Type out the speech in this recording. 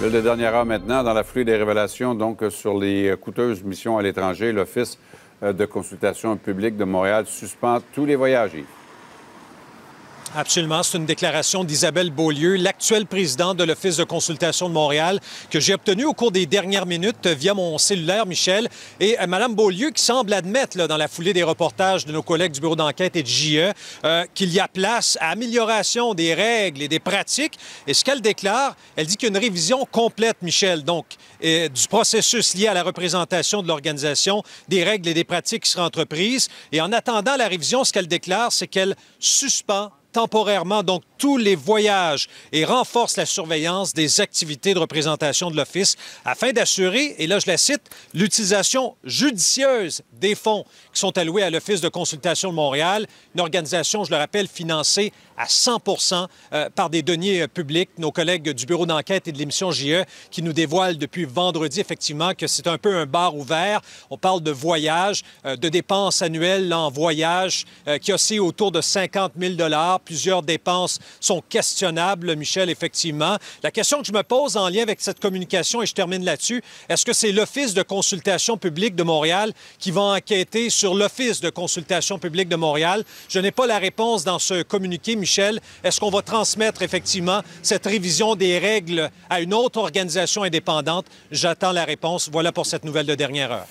Le de dernière maintenant, dans l'afflux des révélations donc sur les coûteuses missions à l'étranger, l'Office euh, de consultation publique de Montréal suspend tous les voyages. Absolument. C'est une déclaration d'Isabelle Beaulieu, l'actuelle présidente de l'Office de consultation de Montréal, que j'ai obtenue au cours des dernières minutes via mon cellulaire, Michel. Et euh, Mme Beaulieu, qui semble admettre, dans la foulée des reportages de nos collègues du bureau d'enquête et de JE, euh, qu'il y a place à amélioration des règles et des pratiques. Et ce qu'elle déclare, elle dit qu'il y a une révision complète, Michel, donc, du processus lié à la représentation de l'organisation, des règles et des pratiques qui seront entreprises. Et en attendant la révision, ce qu'elle déclare, c'est qu'elle suspend temporairement donc tous les voyages et renforce la surveillance des activités de représentation de l'Office afin d'assurer, et là je la cite, l'utilisation judicieuse des fonds qui sont alloués à l'Office de consultation de Montréal, une organisation, je le rappelle, financée à 100 euh, par des deniers euh, publics. Nos collègues du bureau d'enquête et de l'émission JE qui nous dévoilent depuis vendredi, effectivement, que c'est un peu un bar ouvert. On parle de voyages, euh, de dépenses annuelles en voyage qui oscillent autour de 50 000 plusieurs dépenses sont questionnables, Michel, effectivement. La question que je me pose en lien avec cette communication, et je termine là-dessus, est-ce que c'est l'Office de consultation publique de Montréal qui va enquêter sur l'Office de consultation publique de Montréal? Je n'ai pas la réponse dans ce communiqué, Michel. Est-ce qu'on va transmettre effectivement cette révision des règles à une autre organisation indépendante? J'attends la réponse. Voilà pour cette nouvelle de dernière heure.